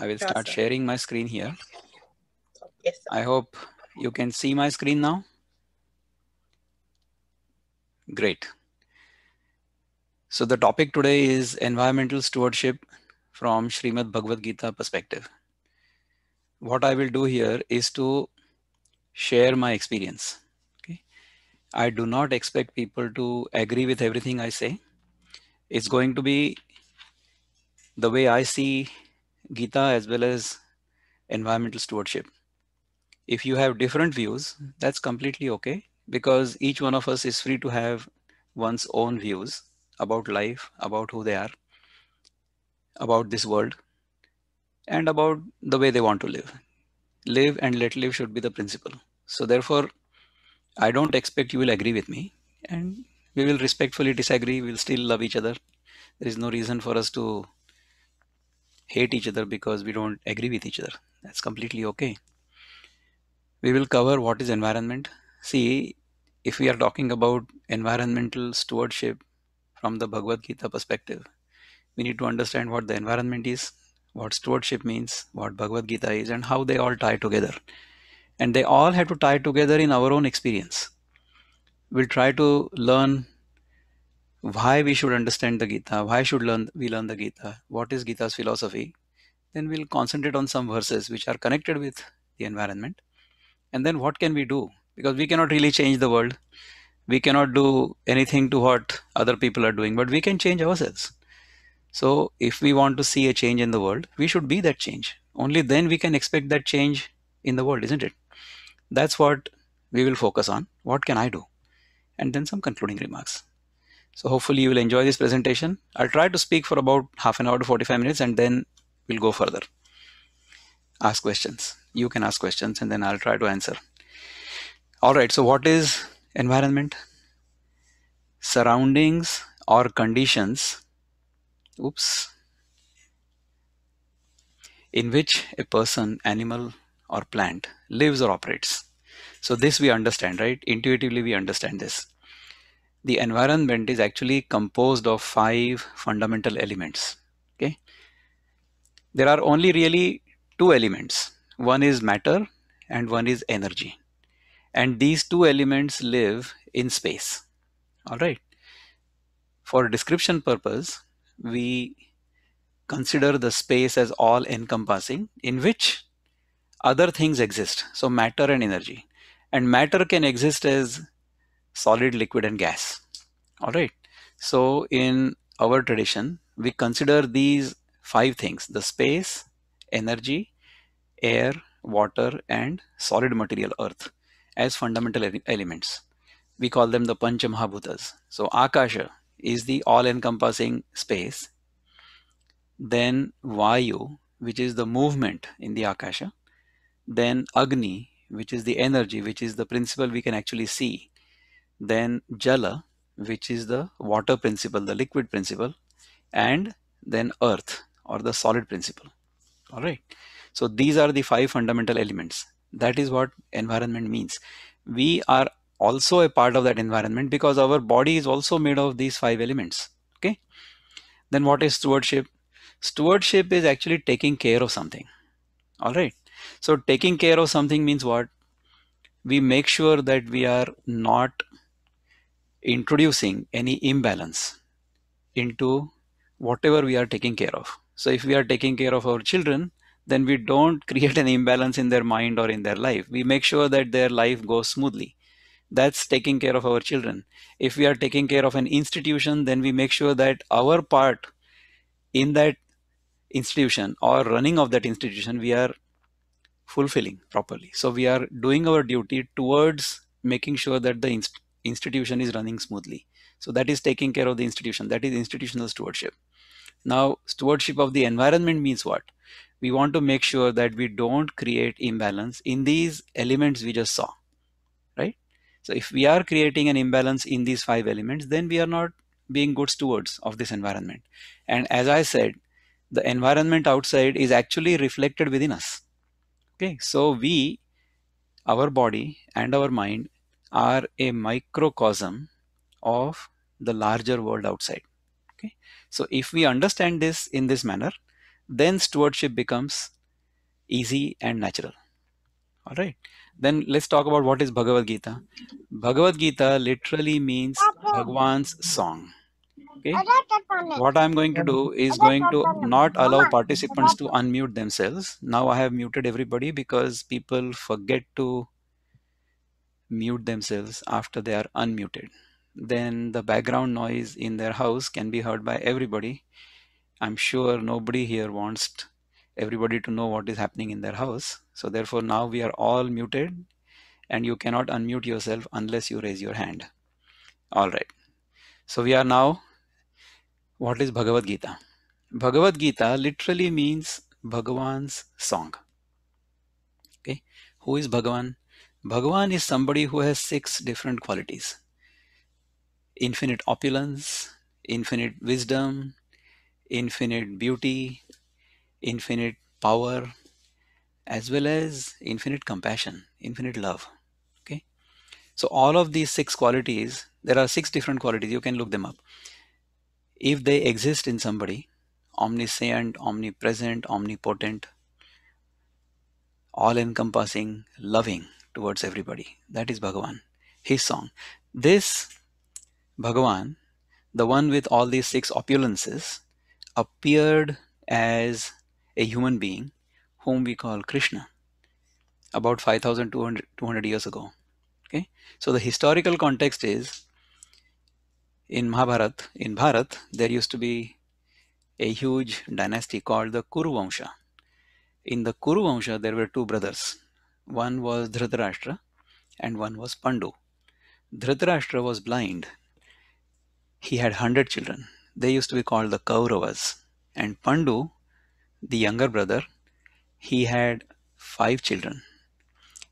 I will start sharing my screen here. Yes. Sir. I hope you can see my screen now. Great. So the topic today is environmental stewardship from Srimad Bhagavad Gita perspective. What I will do here is to share my experience. Okay. I do not expect people to agree with everything I say. It's going to be the way I see Gita as well as environmental stewardship. If you have different views, that's completely okay because each one of us is free to have one's own views about life, about who they are, about this world, and about the way they want to live. Live and let live should be the principle. So, therefore, I don't expect you will agree with me, and we will respectfully disagree. We'll still love each other. There is no reason for us to hate each other because we don't agree with each other. That's completely okay. We will cover what is environment. See, if we are talking about environmental stewardship from the Bhagavad Gita perspective, we need to understand what the environment is, what stewardship means, what Bhagavad Gita is, and how they all tie together. And they all have to tie together in our own experience. We'll try to learn why we should understand the Gita, why should learn we learn the Gita, what is Gita's philosophy, then we'll concentrate on some verses which are connected with the environment. And then what can we do? Because we cannot really change the world. We cannot do anything to what other people are doing, but we can change ourselves. So if we want to see a change in the world, we should be that change. Only then we can expect that change in the world, isn't it? That's what we will focus on. What can I do? And then some concluding remarks. So hopefully you will enjoy this presentation. I'll try to speak for about half an hour to 45 minutes and then we'll go further. Ask questions. You can ask questions and then I'll try to answer. All right, so what is environment? Surroundings or conditions, oops, in which a person, animal or plant lives or operates. So this we understand, right? Intuitively we understand this the environment is actually composed of five fundamental elements. Okay. There are only really two elements. One is matter and one is energy. And these two elements live in space. All right. For description purpose, we consider the space as all encompassing in which other things exist. So matter and energy. And matter can exist as solid, liquid and gas. All right. So in our tradition, we consider these five things, the space, energy, air, water and solid material earth as fundamental elements. We call them the Pancha Mahabhutas. So Akasha is the all-encompassing space. Then Vayu, which is the movement in the Akasha. Then Agni, which is the energy, which is the principle we can actually see then Jala, which is the water principle, the liquid principle, and then earth or the solid principle. All right. So these are the five fundamental elements. That is what environment means. We are also a part of that environment because our body is also made of these five elements. Okay. Then what is stewardship? Stewardship is actually taking care of something. All right. So taking care of something means what? We make sure that we are not introducing any imbalance into whatever we are taking care of. So if we are taking care of our children, then we don't create an imbalance in their mind or in their life. We make sure that their life goes smoothly. That's taking care of our children. If we are taking care of an institution, then we make sure that our part in that institution or running of that institution, we are fulfilling properly. So we are doing our duty towards making sure that the institution is running smoothly. So that is taking care of the institution. That is institutional stewardship. Now, stewardship of the environment means what? We want to make sure that we don't create imbalance in these elements we just saw, right? So if we are creating an imbalance in these five elements, then we are not being good stewards of this environment. And as I said, the environment outside is actually reflected within us. Okay, so we, our body and our mind are a microcosm of the larger world outside. Okay. So if we understand this in this manner, then stewardship becomes easy and natural. All right. Then let's talk about what is Bhagavad Gita. Bhagavad Gita literally means Bhagwan's song. Okay. What I'm going to do is going to not allow participants to unmute themselves. Now I have muted everybody because people forget to mute themselves after they are unmuted. Then the background noise in their house can be heard by everybody. I'm sure nobody here wants everybody to know what is happening in their house. So therefore now we are all muted and you cannot unmute yourself unless you raise your hand. All right. So we are now, what is Bhagavad Gita? Bhagavad Gita literally means Bhagavan's song. Okay. Who is Bhagavan? Bhagavan is somebody who has six different qualities infinite opulence, infinite wisdom, infinite beauty, infinite power, as well as infinite compassion, infinite love. Okay. So all of these six qualities, there are six different qualities, you can look them up. If they exist in somebody, omniscient, omnipresent, omnipotent, all encompassing, loving, towards everybody. That is Bhagavan, his song. This Bhagavan, the one with all these six opulences, appeared as a human being whom we call Krishna about 5200 years ago. Okay, so the historical context is in Mahabharat, in Bharat, there used to be a huge dynasty called the Kuru Vamsha. In the Kuru Vamsha, there were two brothers, one was Dhritarashtra and one was Pandu. Dhritarashtra was blind. He had 100 children. They used to be called the Kauravas. And Pandu, the younger brother, he had five children.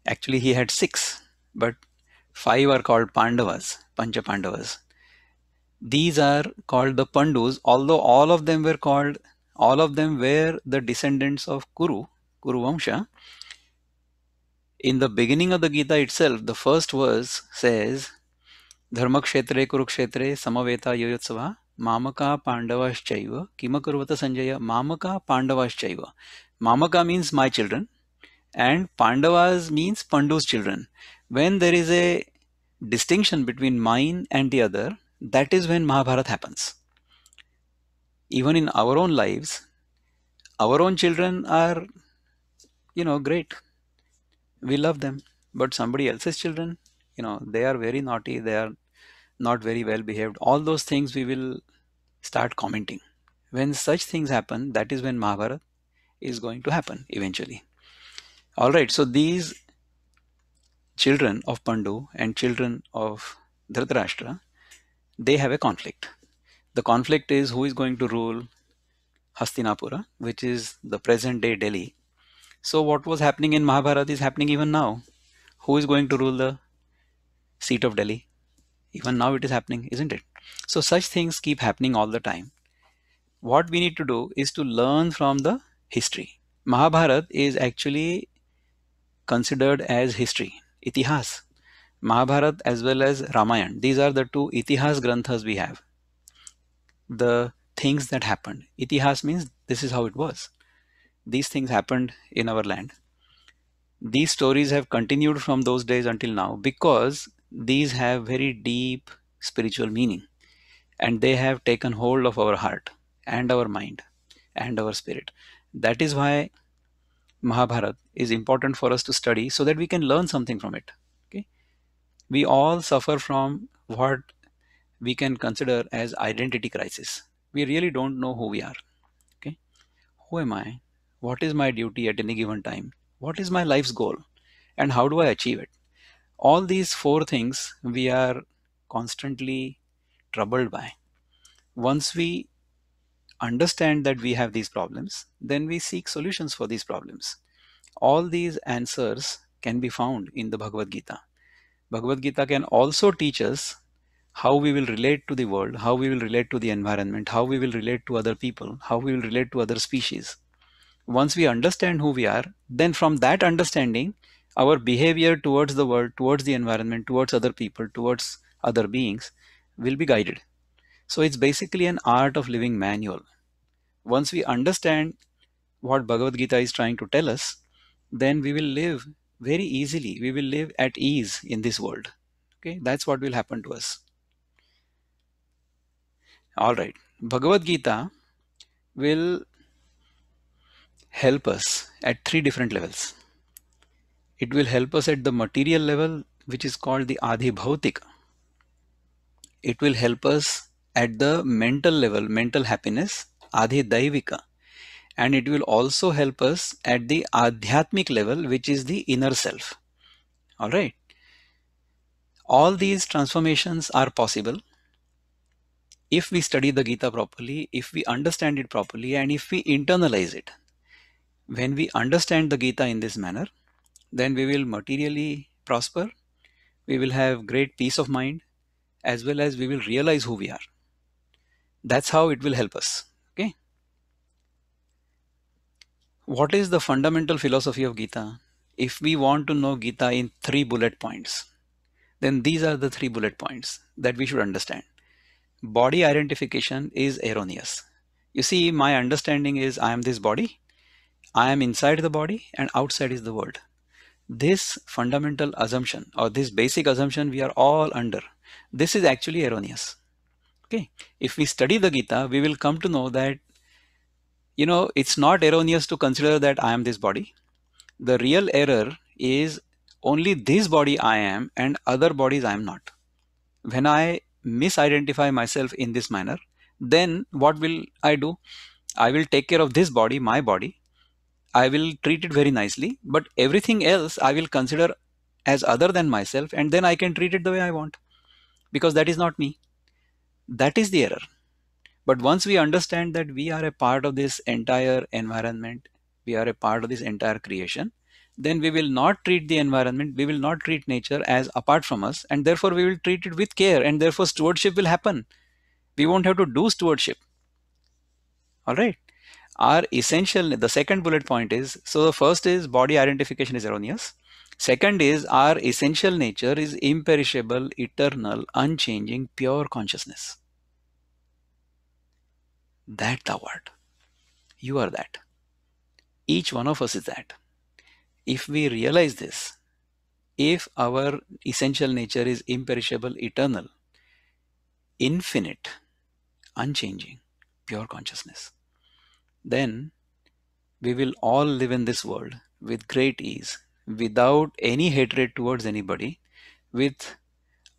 Actually, he had six, but five are called Pandavas, Pancha Pandavas. These are called the Pandus, although all of them were called, all of them were the descendants of Kuru, Kuru Vamsha, in the beginning of the Gita itself, the first verse says, Dharmakshetre Kurukshetre Samaveta Yoyotsava Mamaka Pandavaschaiva Kimakurvata Sanjaya Mamaka Pandavaschaiva. Mamaka means my children and Pandavas means Pandu's children. When there is a distinction between mine and the other, that is when Mahabharata happens. Even in our own lives, our own children are, you know, great we love them but somebody else's children you know they are very naughty they are not very well behaved all those things we will start commenting when such things happen that is when mahabharata is going to happen eventually all right so these children of pandu and children of dhritarashtra they have a conflict the conflict is who is going to rule hastinapura which is the present day delhi so what was happening in Mahabharata is happening even now. Who is going to rule the seat of Delhi? Even now it is happening, isn't it? So such things keep happening all the time. What we need to do is to learn from the history. Mahabharata is actually considered as history, itihas. Mahabharata as well as Ramayana. These are the two itihas granthas we have. The things that happened. Itihas means this is how it was these things happened in our land. These stories have continued from those days until now because these have very deep spiritual meaning and they have taken hold of our heart and our mind and our spirit. That is why Mahabharata is important for us to study so that we can learn something from it. Okay? We all suffer from what we can consider as identity crisis. We really don't know who we are. Okay? Who am I? What is my duty at any given time? What is my life's goal? And how do I achieve it? All these four things we are constantly troubled by. Once we understand that we have these problems, then we seek solutions for these problems. All these answers can be found in the Bhagavad Gita. Bhagavad Gita can also teach us how we will relate to the world, how we will relate to the environment, how we will relate to other people, how we will relate to other species once we understand who we are, then from that understanding, our behavior towards the world, towards the environment, towards other people, towards other beings will be guided. So it's basically an art of living manual. Once we understand what Bhagavad Gita is trying to tell us, then we will live very easily. We will live at ease in this world. Okay, that's what will happen to us. All right, Bhagavad Gita will help us at three different levels. It will help us at the material level, which is called the adhibhautika. It will help us at the mental level, mental happiness, Adhi And it will also help us at the Adhyatmic level, which is the inner self. All right. All these transformations are possible if we study the Gita properly, if we understand it properly, and if we internalize it. When we understand the Gita in this manner, then we will materially prosper, we will have great peace of mind, as well as we will realize who we are. That's how it will help us. Okay. What is the fundamental philosophy of Gita? If we want to know Gita in three bullet points, then these are the three bullet points that we should understand. Body identification is erroneous. You see, my understanding is I am this body I am inside the body and outside is the world. This fundamental assumption or this basic assumption we are all under, this is actually erroneous. Okay. If we study the Gita, we will come to know that, you know, it's not erroneous to consider that I am this body. The real error is only this body I am and other bodies I am not. When I misidentify myself in this manner, then what will I do? I will take care of this body, my body, I will treat it very nicely, but everything else I will consider as other than myself, and then I can treat it the way I want because that is not me. That is the error. But once we understand that we are a part of this entire environment, we are a part of this entire creation, then we will not treat the environment, we will not treat nature as apart from us, and therefore we will treat it with care, and therefore stewardship will happen. We won't have to do stewardship. All right are essential. The second bullet point is, so the first is body identification is erroneous. Second is our essential nature is imperishable, eternal, unchanging, pure consciousness. That thou art. You are that. Each one of us is that. If we realize this, if our essential nature is imperishable, eternal, infinite, unchanging, pure consciousness, then we will all live in this world with great ease, without any hatred towards anybody, with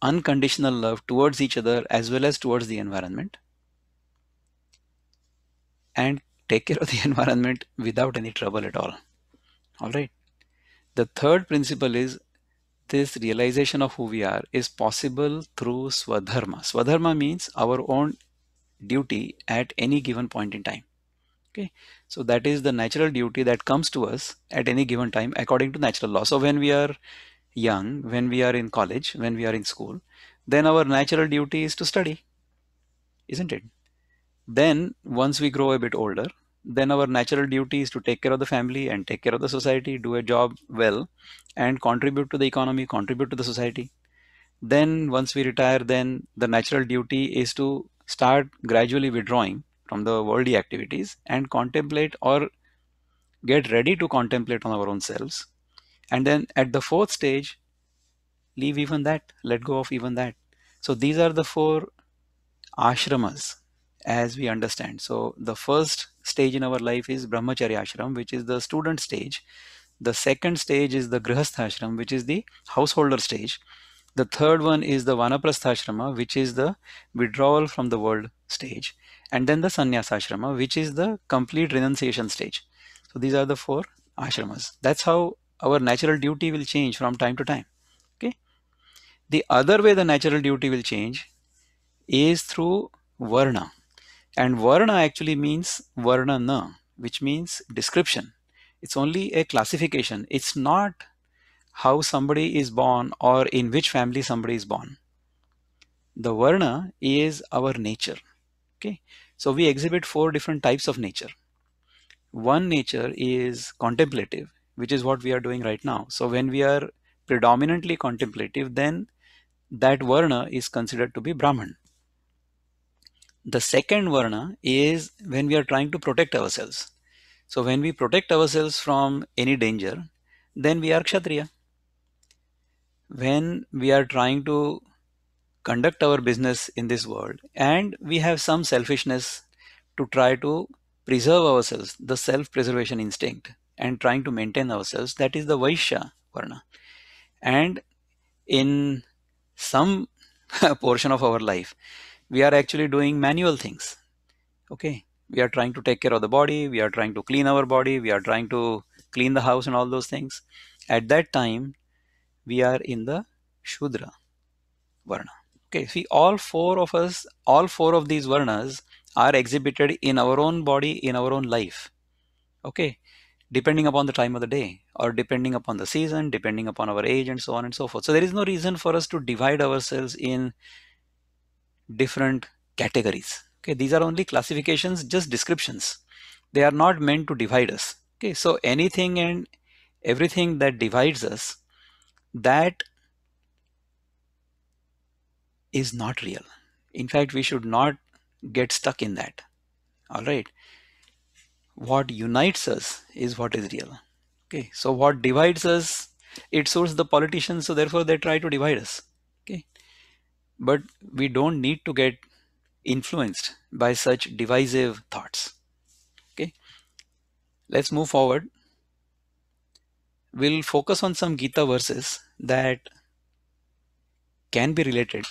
unconditional love towards each other as well as towards the environment, and take care of the environment without any trouble at all. All right. The third principle is this realization of who we are is possible through Swadharma. Swadharma means our own duty at any given point in time okay so that is the natural duty that comes to us at any given time according to natural law so when we are young when we are in college when we are in school then our natural duty is to study isn't it then once we grow a bit older then our natural duty is to take care of the family and take care of the society do a job well and contribute to the economy contribute to the society then once we retire then the natural duty is to start gradually withdrawing from the worldly activities and contemplate or get ready to contemplate on our own selves. And then at the fourth stage, leave even that, let go of even that. So these are the four ashramas as we understand. So the first stage in our life is brahmacharya ashram, which is the student stage. The second stage is the grihastha ashram, which is the householder stage. The third one is the Vanaprastha which is the withdrawal from the world stage. And then the Sannyasa which is the complete renunciation stage. So these are the four ashramas. That's how our natural duty will change from time to time. Okay. The other way the natural duty will change is through Varna. And Varna actually means Varnana, which means description. It's only a classification. It's not how somebody is born or in which family somebody is born. The Varna is our nature. Okay, so we exhibit four different types of nature. One nature is contemplative, which is what we are doing right now. So when we are predominantly contemplative, then that Varna is considered to be Brahman. The second Varna is when we are trying to protect ourselves. So when we protect ourselves from any danger, then we are Kshatriya when we are trying to conduct our business in this world and we have some selfishness to try to preserve ourselves, the self preservation instinct, and trying to maintain ourselves, that is the Vaishya Varna. And in some portion of our life, we are actually doing manual things. Okay, we are trying to take care of the body, we are trying to clean our body, we are trying to clean the house and all those things. At that time, we are in the Shudra Varna. Okay, see all four of us, all four of these Varnas are exhibited in our own body, in our own life. Okay, depending upon the time of the day or depending upon the season, depending upon our age and so on and so forth. So there is no reason for us to divide ourselves in different categories. Okay, these are only classifications, just descriptions. They are not meant to divide us. Okay, so anything and everything that divides us that is not real. In fact, we should not get stuck in that. All right. What unites us is what is real. Okay. So what divides us, it those the politicians. So therefore they try to divide us. Okay. But we don't need to get influenced by such divisive thoughts. Okay. Let's move forward. We'll focus on some Gita verses that can be related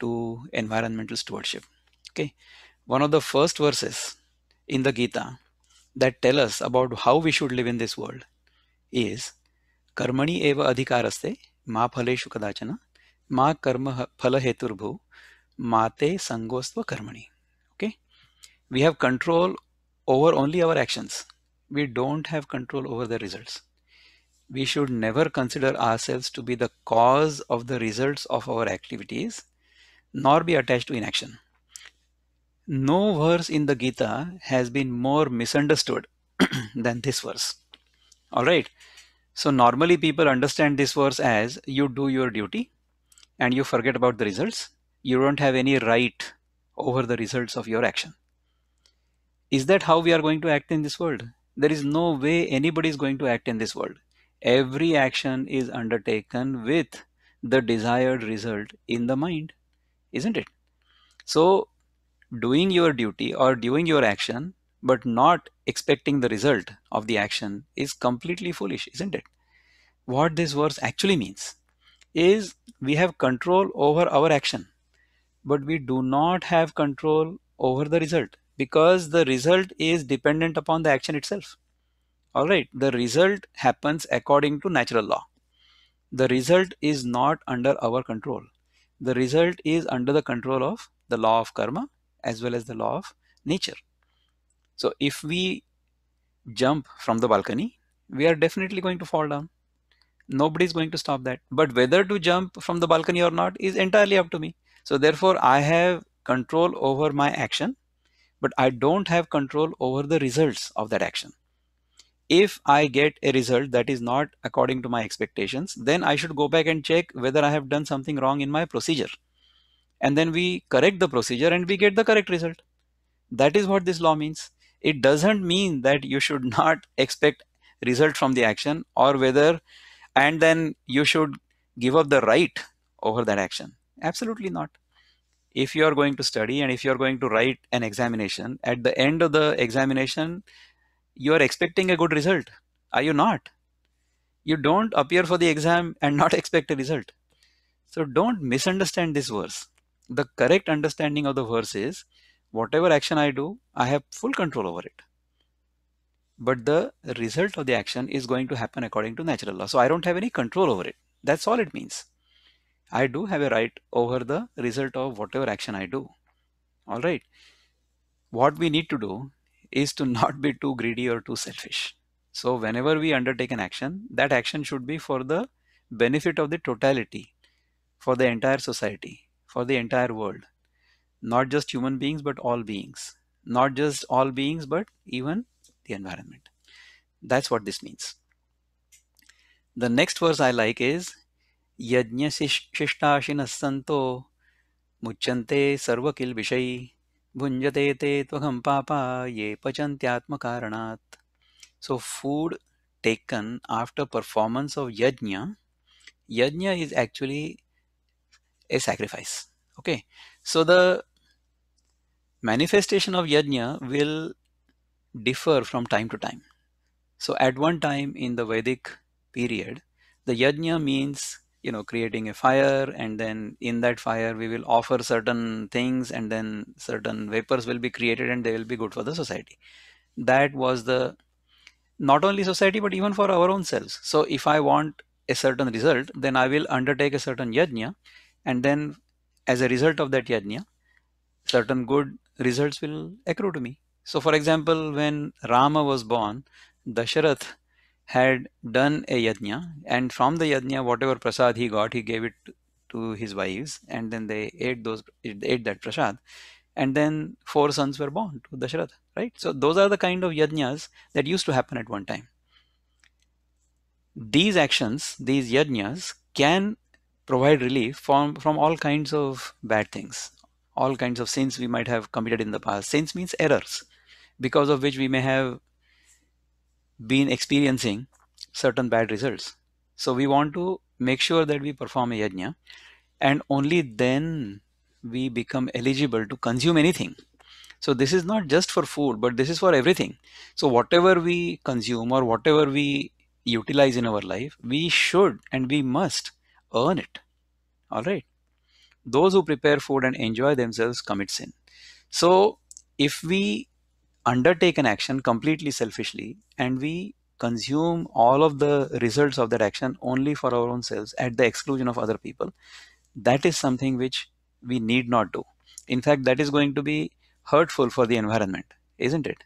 to environmental stewardship. Okay, one of the first verses in the Gita that tell us about how we should live in this world is Karmani eva adhikaraste ma phaleshu kadachana ma karma phala heturbhu mate sangostva karmani. Okay, we have control over only our actions. We don't have control over the results we should never consider ourselves to be the cause of the results of our activities, nor be attached to inaction. No verse in the Gita has been more misunderstood than this verse. All right. So normally people understand this verse as you do your duty and you forget about the results. You don't have any right over the results of your action. Is that how we are going to act in this world? There is no way anybody is going to act in this world every action is undertaken with the desired result in the mind isn't it so doing your duty or doing your action but not expecting the result of the action is completely foolish isn't it what this verse actually means is we have control over our action but we do not have control over the result because the result is dependent upon the action itself all right the result happens according to natural law the result is not under our control the result is under the control of the law of karma as well as the law of nature so if we jump from the balcony we are definitely going to fall down nobody is going to stop that but whether to jump from the balcony or not is entirely up to me so therefore i have control over my action but i don't have control over the results of that action if I get a result that is not according to my expectations, then I should go back and check whether I have done something wrong in my procedure. And then we correct the procedure and we get the correct result. That is what this law means. It doesn't mean that you should not expect result from the action or whether, and then you should give up the right over that action. Absolutely not. If you are going to study and if you are going to write an examination, at the end of the examination, you are expecting a good result. Are you not? You don't appear for the exam and not expect a result. So don't misunderstand this verse. The correct understanding of the verse is whatever action I do, I have full control over it. But the result of the action is going to happen according to natural law. So I don't have any control over it. That's all it means. I do have a right over the result of whatever action I do. All right. What we need to do is to not be too greedy or too selfish. So whenever we undertake an action, that action should be for the benefit of the totality, for the entire society, for the entire world, not just human beings, but all beings, not just all beings, but even the environment. That's what this means. The next verse I like is Yajna Shishtashinassanto Muchante Sarvakil Vishayi भुंजते ते त्वघम पापा ये पचंत्यात्म कारणात् so food taken after performance of yajna yajna is actually a sacrifice okay so the manifestation of yajna will differ from time to time so at one time in the Vedic period the yajna means you know creating a fire and then in that fire we will offer certain things and then certain vapors will be created and they will be good for the society that was the not only society but even for our own selves so if i want a certain result then i will undertake a certain yajna and then as a result of that yajna certain good results will accrue to me so for example when rama was born dasharath had done a yajna, and from the yajna, whatever prasad he got, he gave it to his wives, and then they ate those, ate that prasad, and then four sons were born to Dasharatha, right? So those are the kind of yajnas that used to happen at one time. These actions, these yajnas, can provide relief from from all kinds of bad things, all kinds of sins we might have committed in the past. Sins means errors, because of which we may have been experiencing certain bad results. So we want to make sure that we perform a yajna and only then we become eligible to consume anything. So this is not just for food, but this is for everything. So whatever we consume or whatever we utilize in our life, we should and we must earn it. All right. Those who prepare food and enjoy themselves commit sin. So if we undertake an action completely selfishly and we consume all of the results of that action only for our own selves at the exclusion of other people that is something which we need not do in fact that is going to be hurtful for the environment isn't it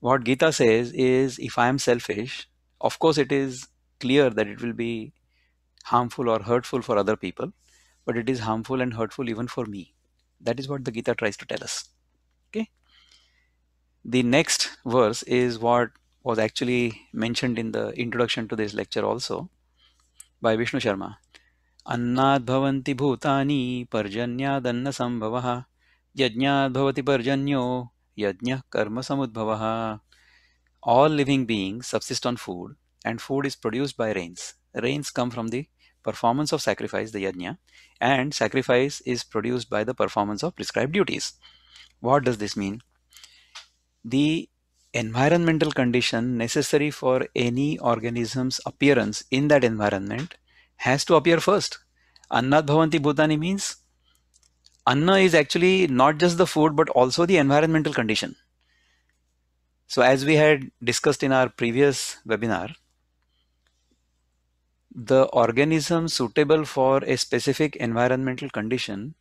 what gita says is if i am selfish of course it is clear that it will be harmful or hurtful for other people but it is harmful and hurtful even for me that is what the gita tries to tell us the next verse is what was actually mentioned in the introduction to this lecture also by Vishnu Sharma. bhavanti bhutani parjanyadana sambhavaha bhavati parjanyo yajnya karma samudbhavaha. All living beings subsist on food and food is produced by rains. Rains come from the performance of sacrifice, the yajna, and sacrifice is produced by the performance of prescribed duties. What does this mean? the environmental condition necessary for any organism's appearance in that environment has to appear first. Annad bhavanti bhutani means anna is actually not just the food but also the environmental condition. So as we had discussed in our previous webinar, the organism suitable for a specific environmental condition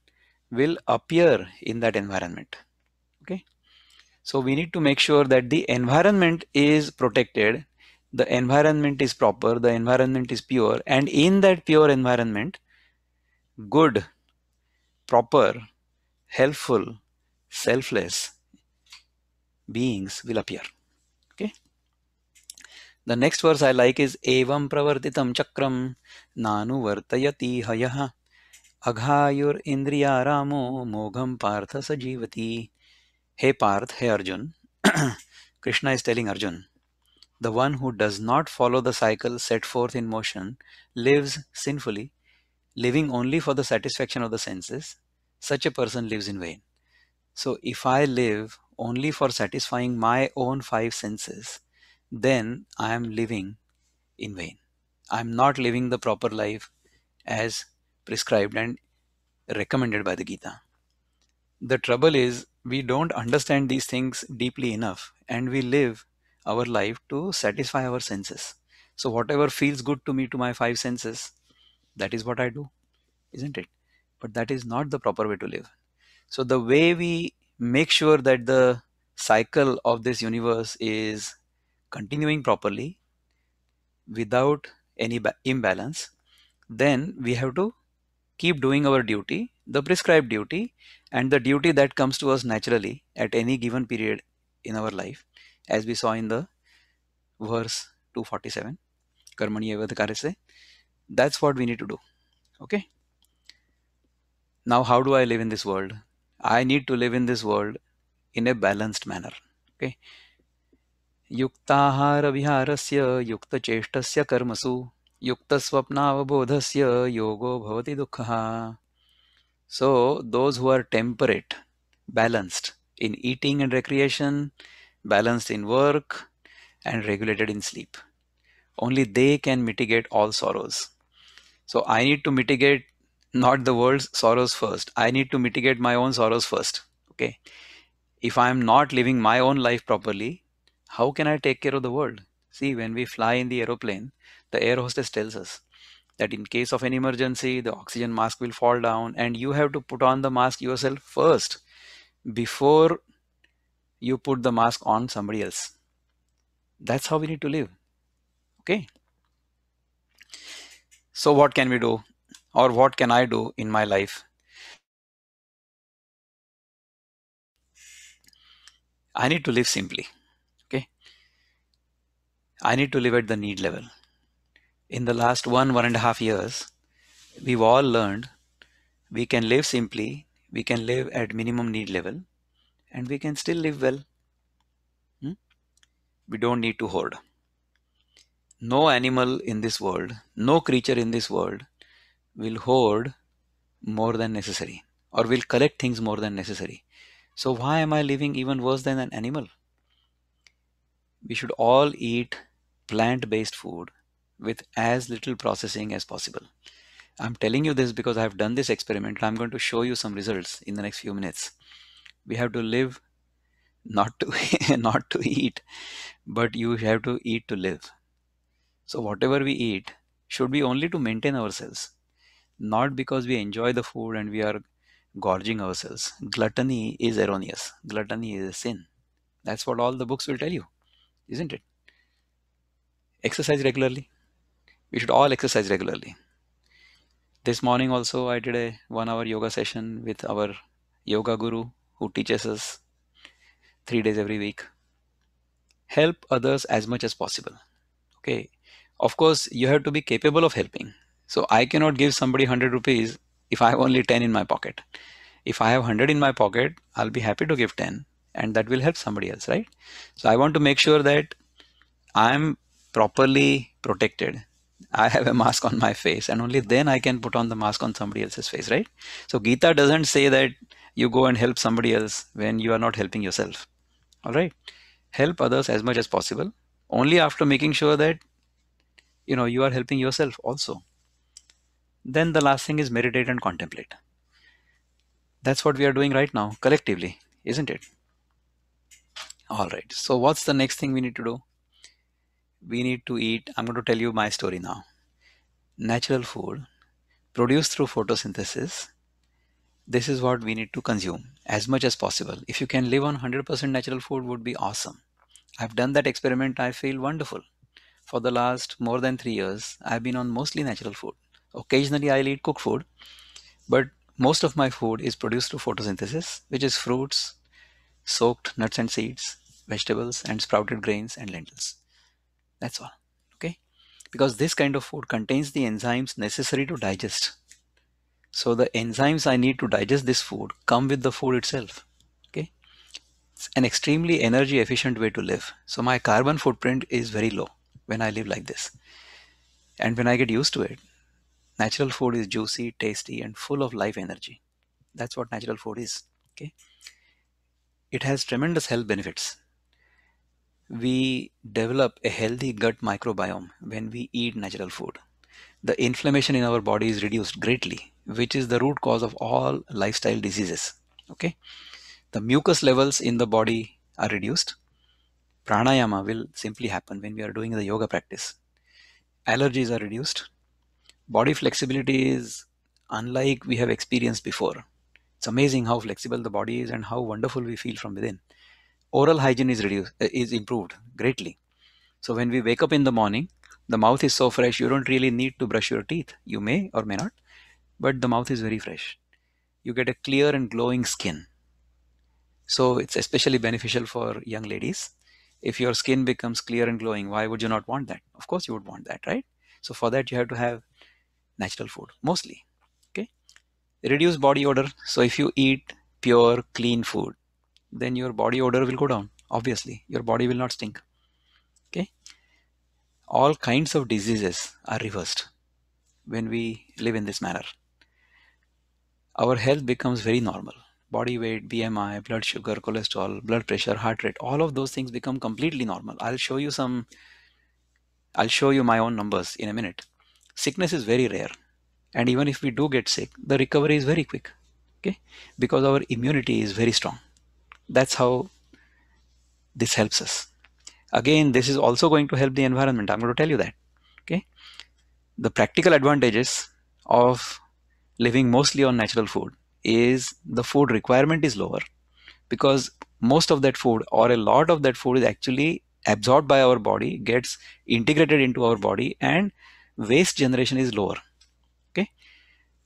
will appear in that environment. Okay. So we need to make sure that the environment is protected, the environment is proper, the environment is pure, and in that pure environment, good, proper, helpful, selfless beings will appear. Okay. The next verse I like is Evam pravartitam chakram nanu vartayati hayaha aghayur indriya ramo mogham partha sajivati Hey Parth, hey Arjun. Krishna is telling Arjun, the one who does not follow the cycle set forth in motion lives sinfully, living only for the satisfaction of the senses. Such a person lives in vain. So if I live only for satisfying my own five senses, then I am living in vain. I am not living the proper life as prescribed and recommended by the Gita. The trouble is we don't understand these things deeply enough and we live our life to satisfy our senses so whatever feels good to me to my five senses that is what i do isn't it but that is not the proper way to live so the way we make sure that the cycle of this universe is continuing properly without any imbalance then we have to keep doing our duty, the prescribed duty, and the duty that comes to us naturally at any given period in our life, as we saw in the verse 247 karmani evadkarese. That's what we need to do. Okay. Now, how do I live in this world? I need to live in this world in a balanced manner. Okay. युक्ताहार विहारस्य युक्तचेष्टस्य Karmasu yuktasvapnavabodhasya yogo bhavati dukkha. So those who are temperate, balanced in eating and recreation, balanced in work, and regulated in sleep. Only they can mitigate all sorrows. So I need to mitigate not the world's sorrows first. I need to mitigate my own sorrows first. Okay. If I am not living my own life properly, how can I take care of the world? See, when we fly in the aeroplane, the air hostess tells us that in case of an emergency, the oxygen mask will fall down and you have to put on the mask yourself first before you put the mask on somebody else. That's how we need to live. Okay. So, what can we do, or what can I do in my life? I need to live simply. Okay. I need to live at the need level in the last one, one and a half years, we've all learned we can live simply, we can live at minimum need level, and we can still live well. Hmm? We don't need to hoard. No animal in this world, no creature in this world will hoard more than necessary or will collect things more than necessary. So, why am I living even worse than an animal? We should all eat plant based food with as little processing as possible. I'm telling you this because I've done this experiment. I'm going to show you some results in the next few minutes. We have to live not to not to eat, but you have to eat to live. So whatever we eat should be only to maintain ourselves, not because we enjoy the food and we are gorging ourselves. Gluttony is erroneous. Gluttony is a sin. That's what all the books will tell you, isn't it? Exercise regularly we should all exercise regularly. This morning also I did a one hour yoga session with our yoga guru who teaches us three days every week. Help others as much as possible. Okay. Of course, you have to be capable of helping. So I cannot give somebody 100 rupees if I have only 10 in my pocket. If I have 100 in my pocket, I'll be happy to give 10 and that will help somebody else, right? So I want to make sure that I'm properly protected I have a mask on my face and only then I can put on the mask on somebody else's face, right? So Gita doesn't say that you go and help somebody else when you are not helping yourself. All right. Help others as much as possible only after making sure that you know you are helping yourself also. Then the last thing is meditate and contemplate. That's what we are doing right now collectively, isn't it? All right. So what's the next thing we need to do? we need to eat. I'm going to tell you my story now. Natural food produced through photosynthesis. This is what we need to consume as much as possible. If you can live on 100% natural food would be awesome. I've done that experiment. I feel wonderful. For the last more than three years, I've been on mostly natural food. Occasionally, I'll eat cooked food, but most of my food is produced through photosynthesis, which is fruits, soaked nuts and seeds, vegetables, and sprouted grains and lentils. That's all. Okay. Because this kind of food contains the enzymes necessary to digest. So the enzymes I need to digest this food come with the food itself. Okay. It's an extremely energy efficient way to live. So my carbon footprint is very low when I live like this. And when I get used to it, natural food is juicy, tasty, and full of life energy. That's what natural food is. Okay. It has tremendous health benefits we develop a healthy gut microbiome when we eat natural food. The inflammation in our body is reduced greatly, which is the root cause of all lifestyle diseases. Okay. The mucus levels in the body are reduced. Pranayama will simply happen when we are doing the yoga practice. Allergies are reduced. Body flexibility is unlike we have experienced before. It's amazing how flexible the body is and how wonderful we feel from within oral hygiene is reduced uh, is improved greatly so when we wake up in the morning the mouth is so fresh you don't really need to brush your teeth you may or may not but the mouth is very fresh you get a clear and glowing skin so it's especially beneficial for young ladies if your skin becomes clear and glowing why would you not want that of course you would want that right so for that you have to have natural food mostly okay reduce body odor so if you eat pure clean food then your body odor will go down obviously your body will not stink okay all kinds of diseases are reversed when we live in this manner our health becomes very normal body weight bmi blood sugar cholesterol blood pressure heart rate all of those things become completely normal i'll show you some i'll show you my own numbers in a minute sickness is very rare and even if we do get sick the recovery is very quick okay because our immunity is very strong that's how this helps us. Again, this is also going to help the environment. I'm going to tell you that. Okay. The practical advantages of living mostly on natural food is the food requirement is lower because most of that food or a lot of that food is actually absorbed by our body, gets integrated into our body and waste generation is lower. Okay.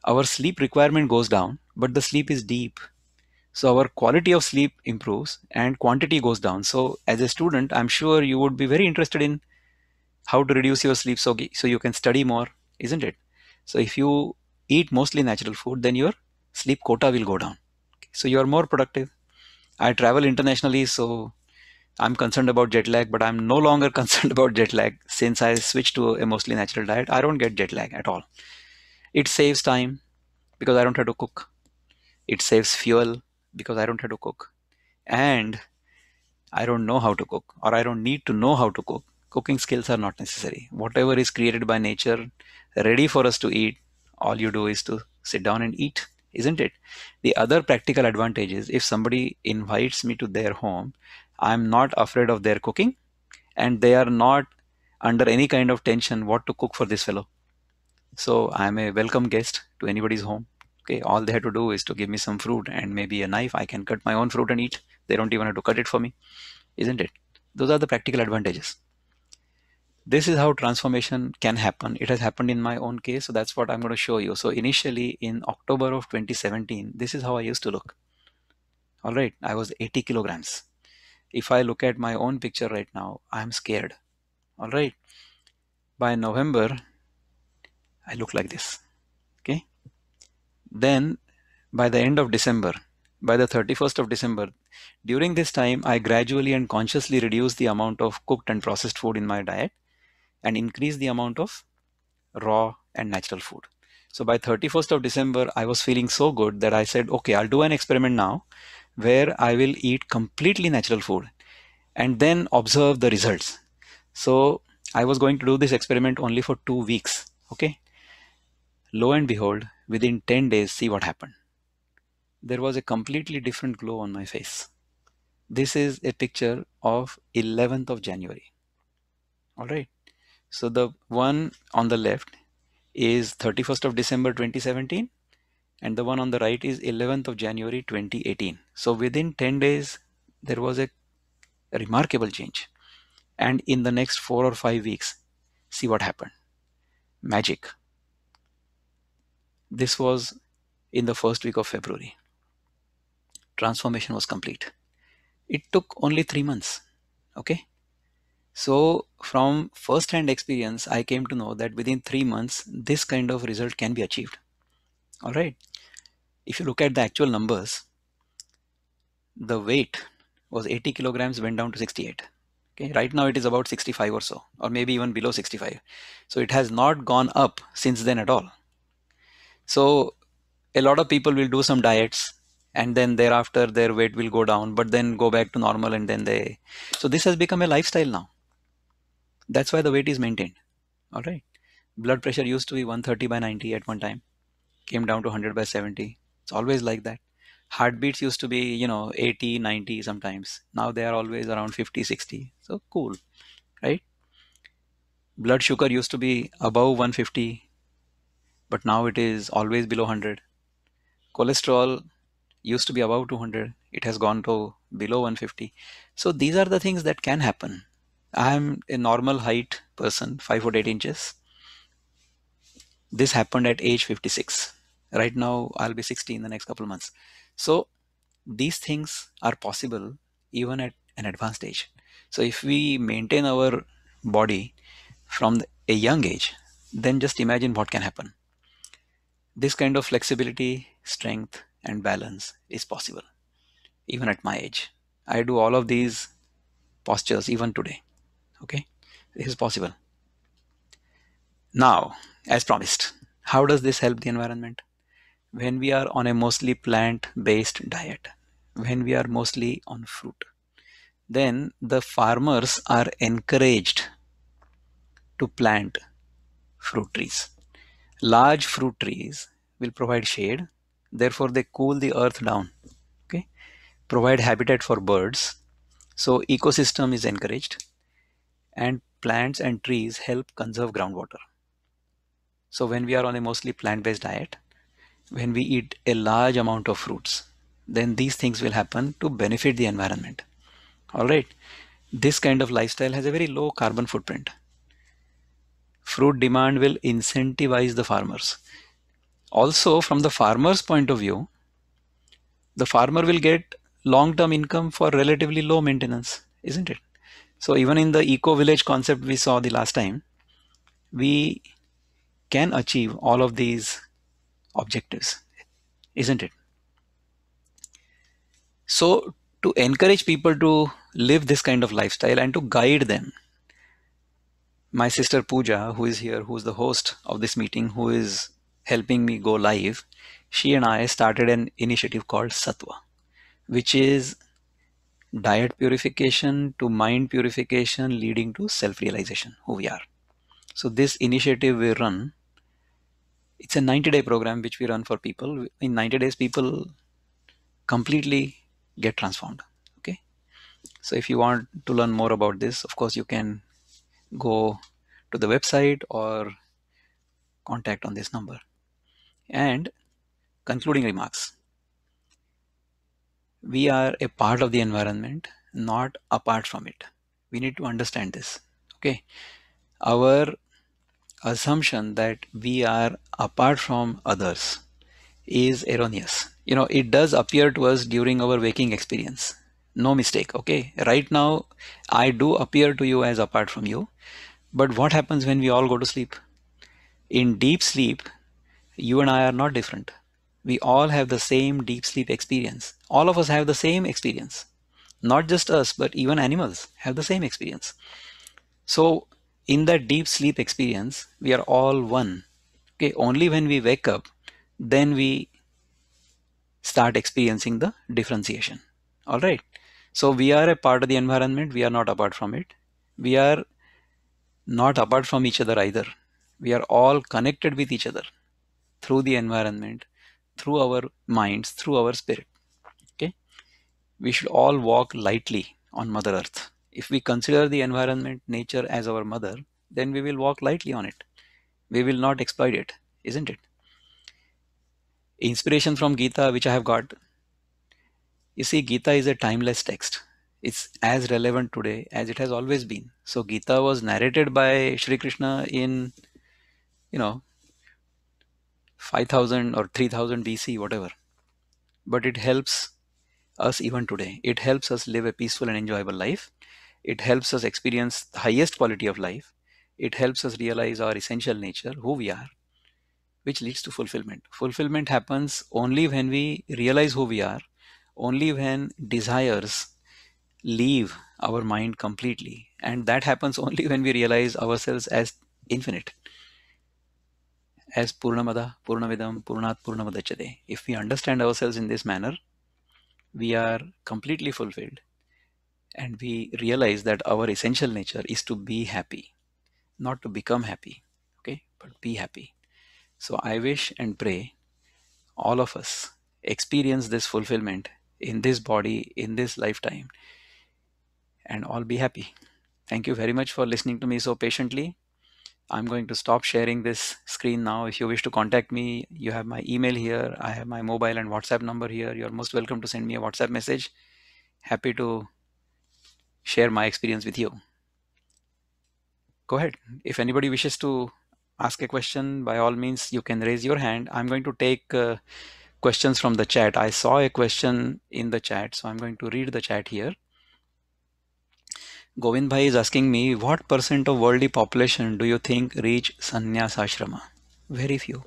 Our sleep requirement goes down, but the sleep is deep so our quality of sleep improves and quantity goes down. So as a student, I'm sure you would be very interested in how to reduce your sleep so, so you can study more, isn't it? So if you eat mostly natural food, then your sleep quota will go down. So you are more productive. I travel internationally, so I'm concerned about jet lag, but I'm no longer concerned about jet lag since I switched to a mostly natural diet. I don't get jet lag at all. It saves time because I don't have to cook. It saves fuel because I don't have to cook. And I don't know how to cook or I don't need to know how to cook. Cooking skills are not necessary. Whatever is created by nature, ready for us to eat, all you do is to sit down and eat, isn't it? The other practical advantage is if somebody invites me to their home, I'm not afraid of their cooking and they are not under any kind of tension what to cook for this fellow. So I'm a welcome guest to anybody's home okay all they had to do is to give me some fruit and maybe a knife i can cut my own fruit and eat they don't even have to cut it for me isn't it those are the practical advantages this is how transformation can happen it has happened in my own case so that's what i'm going to show you so initially in october of 2017 this is how i used to look all right i was 80 kilograms if i look at my own picture right now i'm scared all right by november i look like this then by the end of December, by the 31st of December, during this time, I gradually and consciously reduced the amount of cooked and processed food in my diet and increased the amount of raw and natural food. So by 31st of December, I was feeling so good that I said, okay, I'll do an experiment now where I will eat completely natural food and then observe the results. So I was going to do this experiment only for two weeks. Okay. Lo and behold, within 10 days, see what happened. There was a completely different glow on my face. This is a picture of 11th of January. All right. So the one on the left is 31st of December 2017 and the one on the right is 11th of January 2018. So within 10 days, there was a remarkable change. And in the next four or five weeks, see what happened. Magic. This was in the first week of February. Transformation was complete. It took only three months. Okay. So from first-hand experience, I came to know that within three months, this kind of result can be achieved. All right. If you look at the actual numbers, the weight was 80 kilograms went down to 68 okay right now it is about 65 or so or maybe even below 65 so it has not gone up since then at all so a lot of people will do some diets and then thereafter their weight will go down, but then go back to normal and then they. So this has become a lifestyle now. That's why the weight is maintained. All right. Blood pressure used to be 130 by 90 at one time, came down to 100 by 70. It's always like that. Heartbeats used to be, you know, 80, 90 sometimes. Now they are always around 50, 60. So cool, right? Blood sugar used to be above 150 but now it is always below 100. Cholesterol used to be above 200, it has gone to below 150. So these are the things that can happen. I am a normal height person, 5 foot 8 inches. This happened at age 56. Right now, I'll be 60 in the next couple months. So these things are possible even at an advanced age. So if we maintain our body from a young age, then just imagine what can happen this kind of flexibility, strength, and balance is possible, even at my age. I do all of these postures even today. Okay, this is possible. Now, as promised, how does this help the environment? When we are on a mostly plant based diet, when we are mostly on fruit, then the farmers are encouraged to plant fruit trees large fruit trees will provide shade therefore they cool the earth down okay provide habitat for birds so ecosystem is encouraged and plants and trees help conserve groundwater so when we are on a mostly plant-based diet when we eat a large amount of fruits then these things will happen to benefit the environment all right this kind of lifestyle has a very low carbon footprint fruit demand will incentivize the farmers. Also, from the farmer's point of view, the farmer will get long-term income for relatively low maintenance, isn't it? So even in the eco-village concept we saw the last time, we can achieve all of these objectives, isn't it? So to encourage people to live this kind of lifestyle and to guide them, my sister Pooja, who is here, who's the host of this meeting, who is helping me go live, she and I started an initiative called Satwa, which is diet purification to mind purification leading to self-realization, who we are. So this initiative we run, it's a 90-day program which we run for people. In 90 days, people completely get transformed. Okay. So if you want to learn more about this, of course you can go to the website or contact on this number. And concluding remarks. We are a part of the environment, not apart from it. We need to understand this. Okay. Our assumption that we are apart from others is erroneous. You know, it does appear to us during our waking experience no mistake okay right now i do appear to you as apart from you but what happens when we all go to sleep in deep sleep you and i are not different we all have the same deep sleep experience all of us have the same experience not just us but even animals have the same experience so in that deep sleep experience we are all one okay only when we wake up then we start experiencing the differentiation all right so we are a part of the environment. We are not apart from it. We are not apart from each other either. We are all connected with each other through the environment, through our minds, through our spirit. Okay. We should all walk lightly on Mother Earth. If we consider the environment, nature as our mother, then we will walk lightly on it. We will not exploit it, isn't it? Inspiration from Gita, which I have got you see, Gita is a timeless text. It's as relevant today as it has always been. So Gita was narrated by Sri Krishna in, you know, 5000 or 3000 BC, whatever. But it helps us even today. It helps us live a peaceful and enjoyable life. It helps us experience the highest quality of life. It helps us realize our essential nature, who we are, which leads to fulfillment. Fulfillment happens only when we realize who we are only when desires leave our mind completely. And that happens only when we realize ourselves as infinite. As Purnamada, Purnavidam, Purnat, Purnamadachade. If we understand ourselves in this manner, we are completely fulfilled and we realize that our essential nature is to be happy, not to become happy, okay, but be happy. So I wish and pray all of us experience this fulfillment in this body in this lifetime and all be happy thank you very much for listening to me so patiently i'm going to stop sharing this screen now if you wish to contact me you have my email here i have my mobile and whatsapp number here you're most welcome to send me a whatsapp message happy to share my experience with you go ahead if anybody wishes to ask a question by all means you can raise your hand i'm going to take uh, questions from the chat. I saw a question in the chat, so I'm going to read the chat here. Govind Bhai is asking me, what percent of worldly population do you think reach sannyas ashrama? Very few,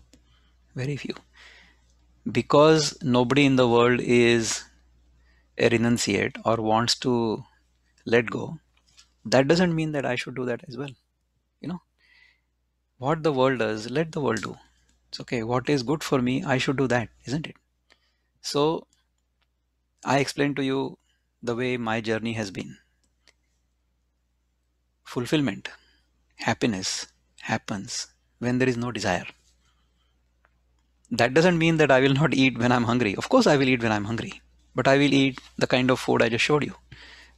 very few. Because nobody in the world is a renunciate or wants to let go, that doesn't mean that I should do that as well. You know, what the world does, let the world do. It's okay, what is good for me, I should do that, isn't it? So I explained to you the way my journey has been. Fulfillment, happiness happens when there is no desire. That doesn't mean that I will not eat when I'm hungry. Of course, I will eat when I'm hungry, but I will eat the kind of food I just showed you.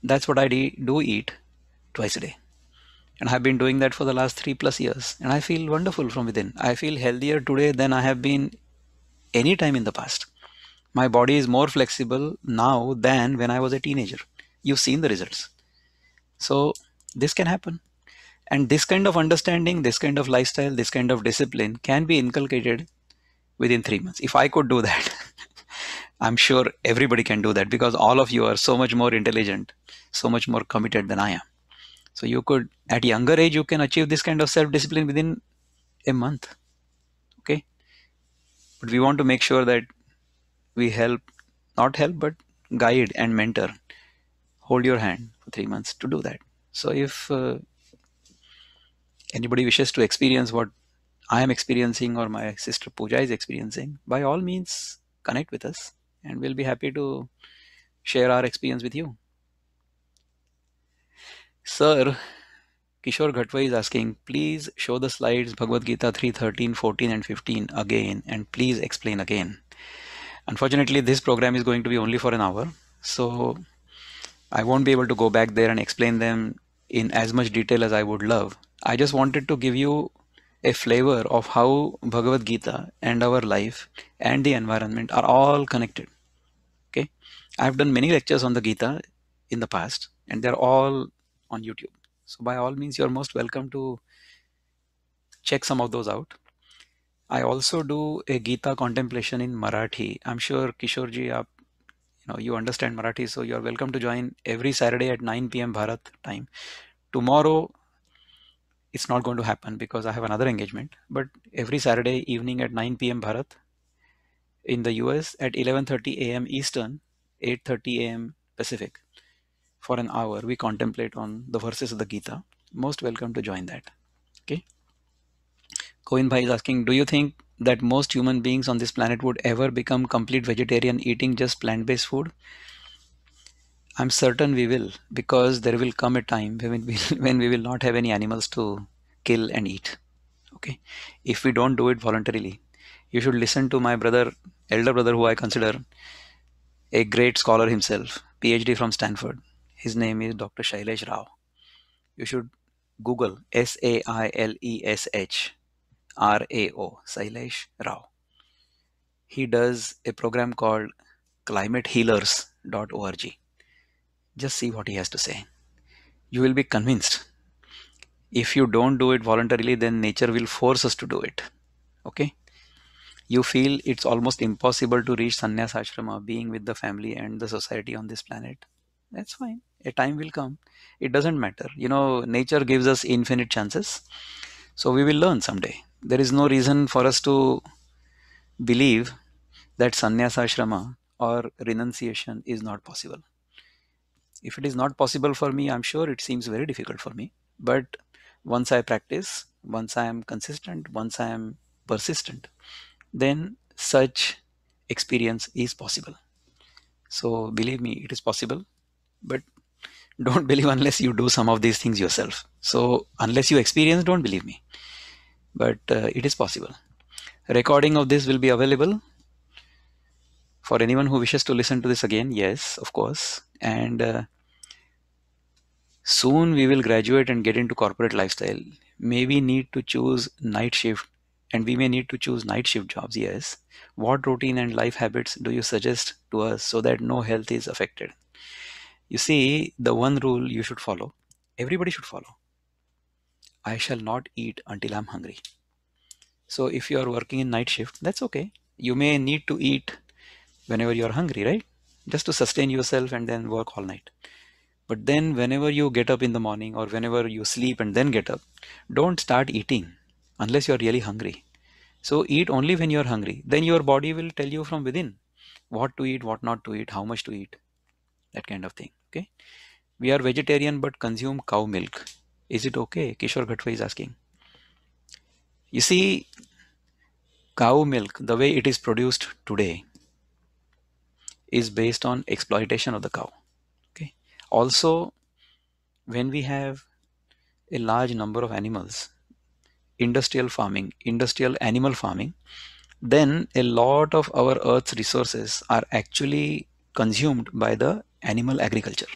That's what I do eat twice a day and I've been doing that for the last three plus years. And I feel wonderful from within. I feel healthier today than I have been any time in the past. My body is more flexible now than when I was a teenager. You've seen the results. So this can happen. And this kind of understanding, this kind of lifestyle, this kind of discipline can be inculcated within three months. If I could do that, I'm sure everybody can do that because all of you are so much more intelligent, so much more committed than I am. So you could, at younger age, you can achieve this kind of self-discipline within a month. Okay. But we want to make sure that we help, not help, but guide and mentor, hold your hand for three months to do that. So if uh, anybody wishes to experience what I am experiencing or my sister Pooja is experiencing, by all means, connect with us and we'll be happy to share our experience with you. Sir, Kishore Ghatwa is asking, please show the slides Bhagavad Gita 3, 13, 14 and 15 again and please explain again. Unfortunately, this program is going to be only for an hour. So I won't be able to go back there and explain them in as much detail as I would love. I just wanted to give you a flavor of how Bhagavad Gita and our life and the environment are all connected. Okay. I've done many lectures on the Gita in the past and they're all on YouTube. So by all means, you're most welcome to check some of those out. I also do a Gita contemplation in Marathi. I'm sure Kishorji, you know, you understand Marathi, so you're welcome to join every Saturday at 9 p.m. Bharat time. Tomorrow, it's not going to happen because I have another engagement. But every Saturday evening at 9 p.m. Bharat in the US at 11:30 a.m. Eastern, 8:30 a.m. Pacific for an hour we contemplate on the verses of the Gita, most welcome to join that. Okay. Cohen Bhai is asking, do you think that most human beings on this planet would ever become complete vegetarian eating just plant-based food? I'm certain we will because there will come a time when we, when we will not have any animals to kill and eat. Okay. If we don't do it voluntarily, you should listen to my brother, elder brother who I consider a great scholar himself, PhD from Stanford his name is Dr. Shailesh Rao. You should Google S A I L E S H R A O, Sailesh Rao. He does a program called climatehealers.org. Just see what he has to say. You will be convinced. If you don't do it voluntarily, then nature will force us to do it. Okay? You feel it's almost impossible to reach sannyas ashrama, being with the family and the society on this planet. That's fine a time will come it doesn't matter you know nature gives us infinite chances so we will learn someday there is no reason for us to believe that sannyasa ashrama or renunciation is not possible if it is not possible for me i'm sure it seems very difficult for me but once i practice once i am consistent once i am persistent then such experience is possible so believe me it is possible but don't believe unless you do some of these things yourself. So unless you experience, don't believe me. But uh, it is possible. recording of this will be available for anyone who wishes to listen to this again. Yes, of course. And uh, soon we will graduate and get into corporate lifestyle. Maybe need to choose night shift and we may need to choose night shift jobs. Yes. What routine and life habits do you suggest to us so that no health is affected? You see, the one rule you should follow, everybody should follow. I shall not eat until I'm hungry. So if you are working in night shift, that's okay. You may need to eat whenever you're hungry, right? Just to sustain yourself and then work all night. But then whenever you get up in the morning or whenever you sleep and then get up, don't start eating unless you're really hungry. So eat only when you're hungry. Then your body will tell you from within what to eat, what not to eat, how much to eat that kind of thing okay we are vegetarian but consume cow milk is it okay kishore ghatwa is asking you see cow milk the way it is produced today is based on exploitation of the cow okay also when we have a large number of animals industrial farming industrial animal farming then a lot of our earth's resources are actually consumed by the animal agriculture.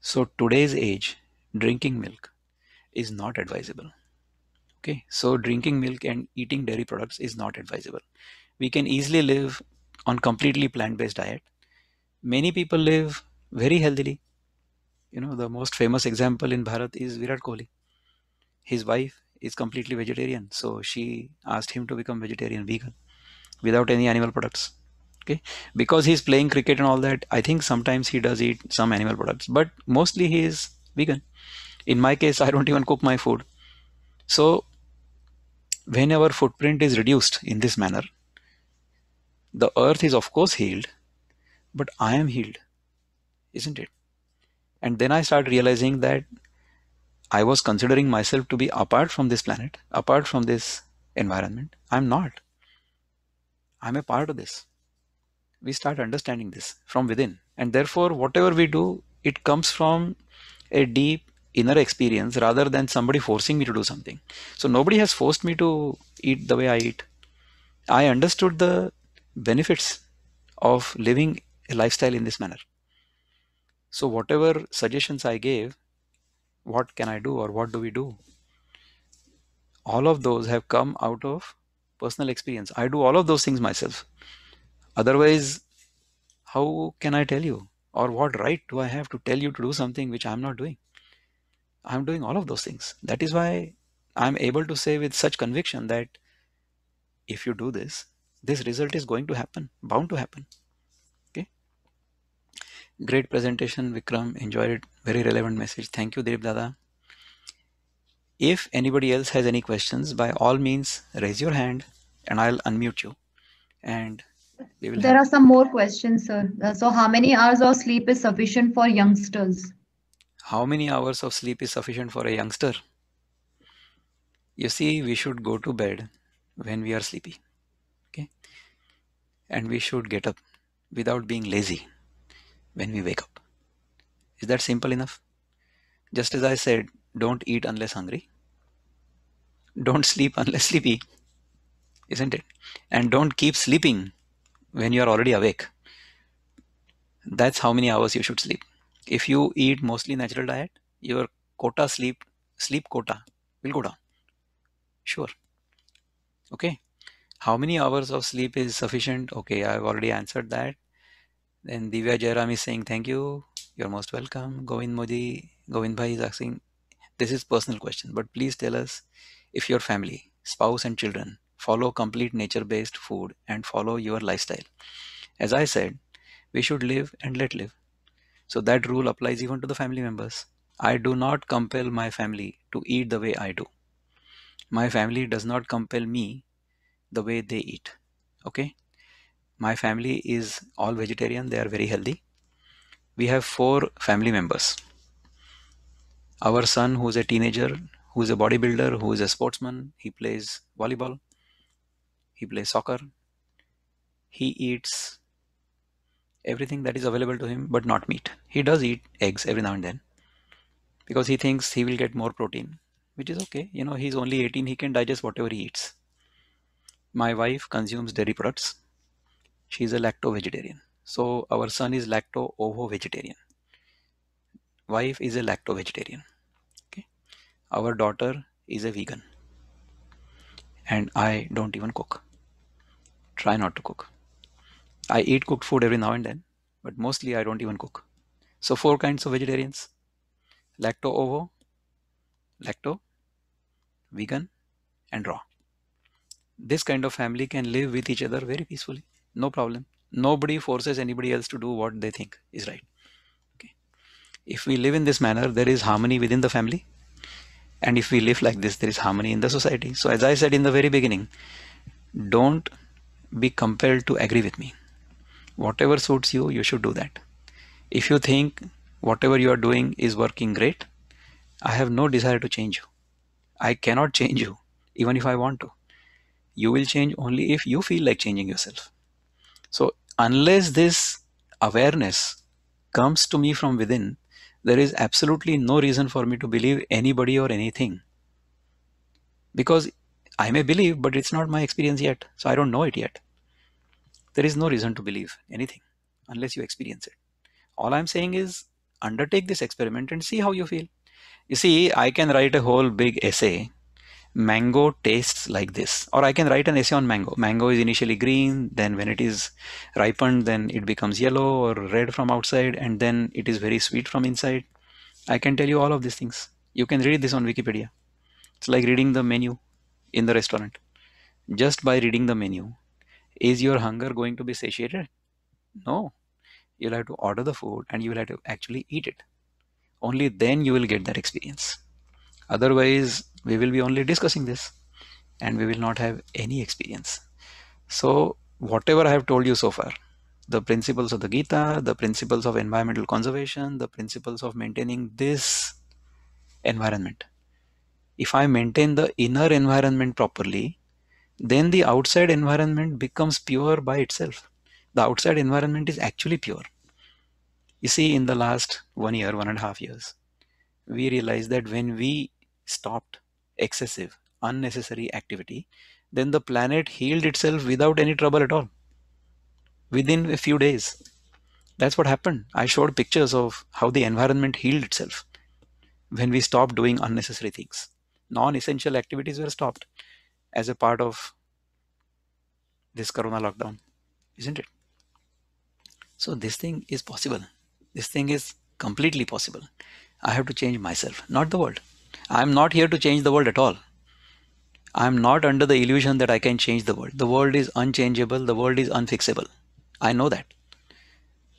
So today's age, drinking milk is not advisable. Okay, so drinking milk and eating dairy products is not advisable. We can easily live on completely plant-based diet. Many people live very healthily. You know, the most famous example in Bharat is Virat Kohli. His wife is completely vegetarian, so she asked him to become vegetarian vegan without any animal products okay because he's playing cricket and all that i think sometimes he does eat some animal products but mostly he is vegan in my case i don't even cook my food so when our footprint is reduced in this manner the earth is of course healed but i am healed isn't it and then i start realizing that i was considering myself to be apart from this planet apart from this environment i'm not i'm a part of this we start understanding this from within. And therefore, whatever we do, it comes from a deep inner experience rather than somebody forcing me to do something. So nobody has forced me to eat the way I eat. I understood the benefits of living a lifestyle in this manner. So whatever suggestions I gave, what can I do or what do we do? All of those have come out of personal experience. I do all of those things myself. Otherwise, how can I tell you? Or what right do I have to tell you to do something which I'm not doing? I'm doing all of those things. That is why I'm able to say with such conviction that if you do this, this result is going to happen, bound to happen. Okay. Great presentation, Vikram. Enjoyed it. Very relevant message. Thank you, Dev Dada. If anybody else has any questions, by all means, raise your hand and I'll unmute you. And there are some more questions, sir. Uh, so, how many hours of sleep is sufficient for youngsters? How many hours of sleep is sufficient for a youngster? You see, we should go to bed when we are sleepy, okay? And we should get up without being lazy when we wake up. Is that simple enough? Just as I said, don't eat unless hungry, don't sleep unless sleepy, isn't it? And don't keep sleeping when you are already awake. That's how many hours you should sleep. If you eat mostly natural diet, your quota sleep sleep quota will go down. Sure. Okay. How many hours of sleep is sufficient? Okay, I've already answered that. Then Divya Jairam is saying thank you. You're most welcome. Govind Modi, Govind Bhai is asking, this is personal question, but please tell us if your family, spouse and children follow complete nature-based food and follow your lifestyle. As I said, we should live and let live. So that rule applies even to the family members. I do not compel my family to eat the way I do. My family does not compel me the way they eat. Okay? My family is all vegetarian, they are very healthy. We have four family members. Our son, who is a teenager, who is a bodybuilder, who is a sportsman, he plays volleyball he plays soccer, he eats everything that is available to him, but not meat. He does eat eggs every now and then because he thinks he will get more protein, which is okay. You know, he's only 18, he can digest whatever he eats. My wife consumes dairy products. She's a lacto vegetarian. So our son is lacto ovo vegetarian. Wife is a lacto vegetarian. Okay. Our daughter is a vegan and I don't even cook. Try not to cook. I eat cooked food every now and then, but mostly I don't even cook. So four kinds of vegetarians. Lacto-ovo, lacto, vegan, and raw. This kind of family can live with each other very peacefully. No problem. Nobody forces anybody else to do what they think is right. Okay. If we live in this manner, there is harmony within the family and if we live like this, there is harmony in the society. So as I said in the very beginning, don't be compelled to agree with me. Whatever suits you, you should do that. If you think whatever you are doing is working great, I have no desire to change you. I cannot change you, even if I want to. You will change only if you feel like changing yourself. So, unless this awareness comes to me from within, there is absolutely no reason for me to believe anybody or anything because I may believe, but it's not my experience yet. So I don't know it yet. There is no reason to believe anything unless you experience it. All I'm saying is undertake this experiment and see how you feel. You see, I can write a whole big essay mango tastes like this or i can write an essay on mango mango is initially green then when it is ripened then it becomes yellow or red from outside and then it is very sweet from inside i can tell you all of these things you can read this on wikipedia it's like reading the menu in the restaurant just by reading the menu is your hunger going to be satiated no you'll have to order the food and you will have to actually eat it only then you will get that experience Otherwise, we will be only discussing this and we will not have any experience. So whatever I have told you so far, the principles of the Gita, the principles of environmental conservation, the principles of maintaining this environment. If I maintain the inner environment properly, then the outside environment becomes pure by itself. The outside environment is actually pure. You see, in the last one year, one and a half years, we realized that when we stopped excessive, unnecessary activity, then the planet healed itself without any trouble at all within a few days. That's what happened. I showed pictures of how the environment healed itself when we stopped doing unnecessary things. Non essential activities were stopped as a part of this corona lockdown, isn't it? So, this thing is possible. This thing is completely possible. I have to change myself, not the world. I'm not here to change the world at all. I'm not under the illusion that I can change the world. The world is unchangeable, the world is unfixable. I know that.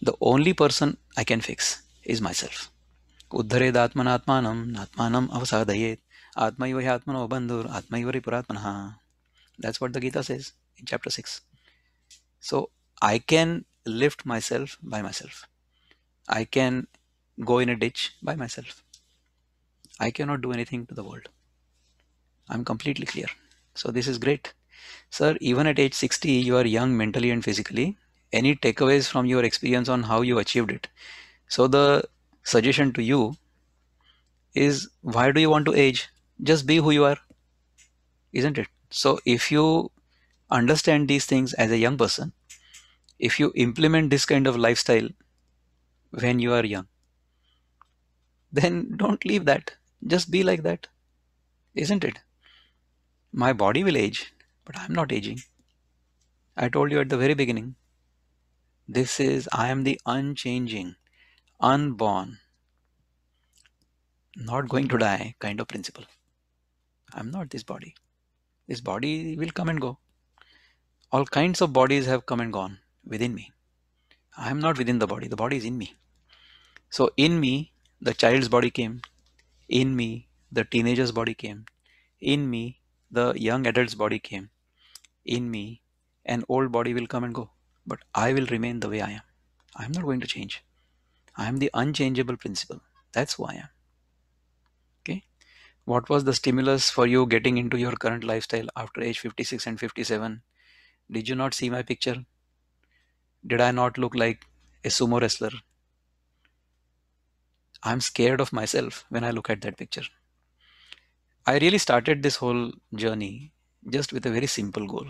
The only person I can fix is myself. उद्धरेद आत्मनात्मानम natmanam अवसाधयेत आत्मैव हि आत्मनो बंधुर that's what the gita says in chapter 6 so i can lift myself by myself i can go in a ditch by myself I cannot do anything to the world. I'm completely clear. So this is great. Sir, even at age 60, you are young mentally and physically. Any takeaways from your experience on how you achieved it? So the suggestion to you is why do you want to age? Just be who you are, isn't it? So if you understand these things as a young person, if you implement this kind of lifestyle when you are young, then don't leave that just be like that, isn't it? My body will age, but I'm not aging. I told you at the very beginning. This is, I am the unchanging, unborn, not going to die kind of principle. I'm not this body. This body will come and go. All kinds of bodies have come and gone within me. I am not within the body, the body is in me. So, in me, the child's body came, in me, the teenager's body came. In me, the young adult's body came. In me, an old body will come and go, but I will remain the way I am. I'm not going to change. I am the unchangeable principle. That's who I am. Okay. What was the stimulus for you getting into your current lifestyle after age 56 and 57? Did you not see my picture? Did I not look like a sumo wrestler I'm scared of myself when I look at that picture. I really started this whole journey just with a very simple goal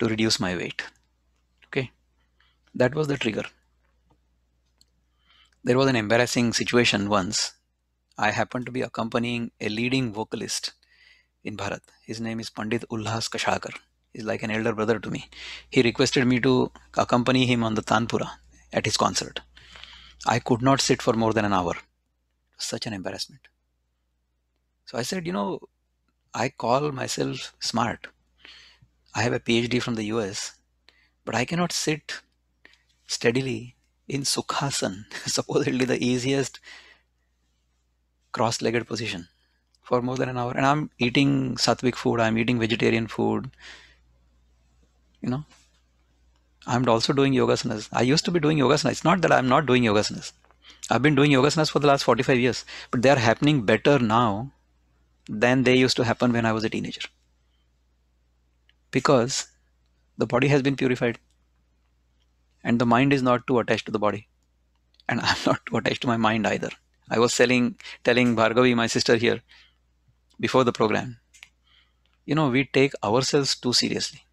to reduce my weight. Okay, that was the trigger. There was an embarrassing situation once. I happened to be accompanying a leading vocalist in Bharat. His name is Pandit Ulhas Kashakar. He's like an elder brother to me. He requested me to accompany him on the Tanpura at his concert. I could not sit for more than an hour such an embarrassment. So I said, you know, I call myself smart. I have a PhD from the US, but I cannot sit steadily in Sukhasan, supposedly the easiest cross legged position, for more than an hour. And I'm eating sattvic food, I'm eating vegetarian food, you know. I'm also doing yogasanas. I used to be doing yogasanas. It's not that I'm not doing yogasanas. I've been doing yogasanas for the last 45 years, but they are happening better now than they used to happen when I was a teenager. Because the body has been purified and the mind is not too attached to the body. And I'm not too attached to my mind either. I was telling, telling Bhargavi, my sister here, before the program, you know, we take ourselves too seriously.